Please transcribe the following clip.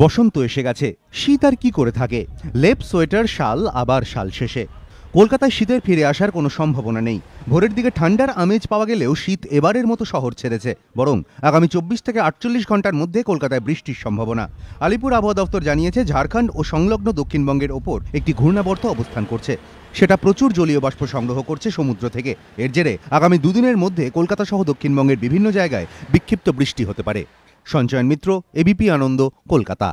বসন্ত এসে গেছে শীত আর কি করে থাকে লেপ সোয়েটার শাল আবার শাল শেষে কলকাতায় শীতের ফিরে আসার কোনো সম্ভাবনা নেই ভোরের দিকে ঠান্ডার আমেজ পাওয়া গেলেও শীত এবারের মতো শহর ছেড়েছে বরং আগামী চব্বিশ থেকে আটচল্লিশ ঘন্টার মধ্যে কলকাতায় বৃষ্টির সম্ভাবনা আলিপুর আবহাওয়া দপ্তর জানিয়েছে ঝাড়খণ্ড ও সংলগ্ন দক্ষিণবঙ্গের ওপর একটি ঘূর্ণাবর্ত অবস্থান করছে সেটা প্রচুর জলীয় বাষ্প সংগ্রহ করছে সমুদ্র থেকে এর জেরে আগামী দুদিনের মধ্যে কলকাতা সহ দক্ষিণবঙ্গের বিভিন্ন জায়গায় বিক্ষিপ্ত বৃষ্টি হতে পারে সঞ্চয়ন মিত্র এবিপি আনন্দ কলকাতা